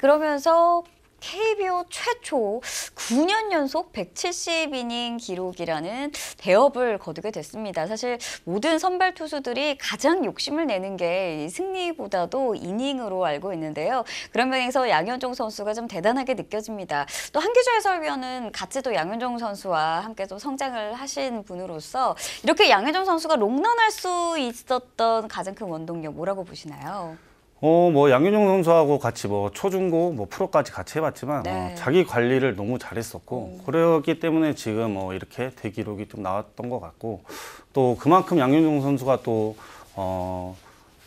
그러면서 KBO 최초 9년 연속 170이닝 기록이라는 대업을 거두게 됐습니다. 사실 모든 선발 투수들이 가장 욕심을 내는 게 승리보다도 이닝으로 알고 있는데요. 그런 면에서 양현종 선수가 좀 대단하게 느껴집니다. 또 한기조 해설위원은 같이 또 양현종 선수와 함께 또 성장을 하신 분으로서 이렇게 양현종 선수가 롱런할 수 있었던 가장 큰 원동력 뭐라고 보시나요? 어, 뭐 양현종 선수하고 같이 뭐 초중고 뭐 프로까지 같이 해봤지만 네. 어, 자기 관리를 너무 잘했었고 음. 그렇기 때문에 지금 어, 이렇게 대기록이 좀 나왔던 것 같고 또 그만큼 양현종 선수가 또 어,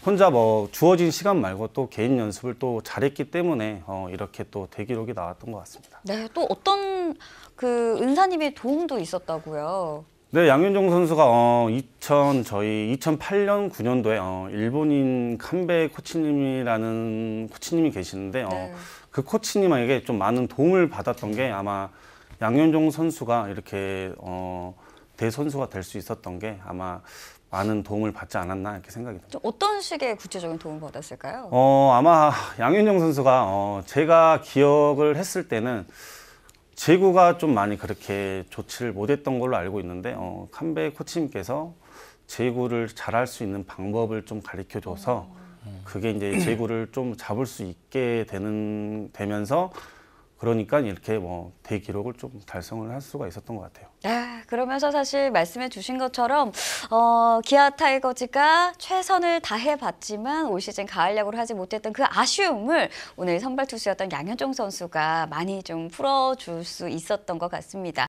혼자 뭐 주어진 시간 말고 또 개인 연습을 또 잘했기 때문에 어, 이렇게 또 대기록이 나왔던 것 같습니다. 네, 또 어떤 그 은사님의 도움도 있었다고요. 네, 양현종 선수가 어, 2000 저희 2008년 9년도에 어, 일본인 칸베 코치님이라는 코치님이 계시는데 어, 네. 그 코치님에게 좀 많은 도움을 받았던 게 아마 양현종 선수가 이렇게 어, 대선수가 될 수 있었던 게 아마 많은 도움을 받지 않았나 이렇게 생각이 듭니다. 어떤 식의 구체적인 도움을 받았을까요? 어, 아마 양현종 선수가 어, 제가 기억을 했을 때는 제구가 좀 많이 그렇게 조치를 못했던 걸로 알고 있는데 어, 캄베 코치님께서 제구를 잘할 수 있는 방법을 좀 가르쳐 줘서 음. 그게 이제 제구를 좀 잡을 수 있게 되는 되면서 그러니까 이렇게 뭐 대기록을 좀 달성을 할 수가 있었던 것 같아요. 아, 그러면서 사실 말씀해 주신 것처럼 어, 기아 타이거즈가 최선을 다해봤지만 올 시즌 가을 야구를 하지 못했던 그 아쉬움을 오늘 선발 투수였던 양현종 선수가 많이 좀 풀어줄 수 있었던 것 같습니다.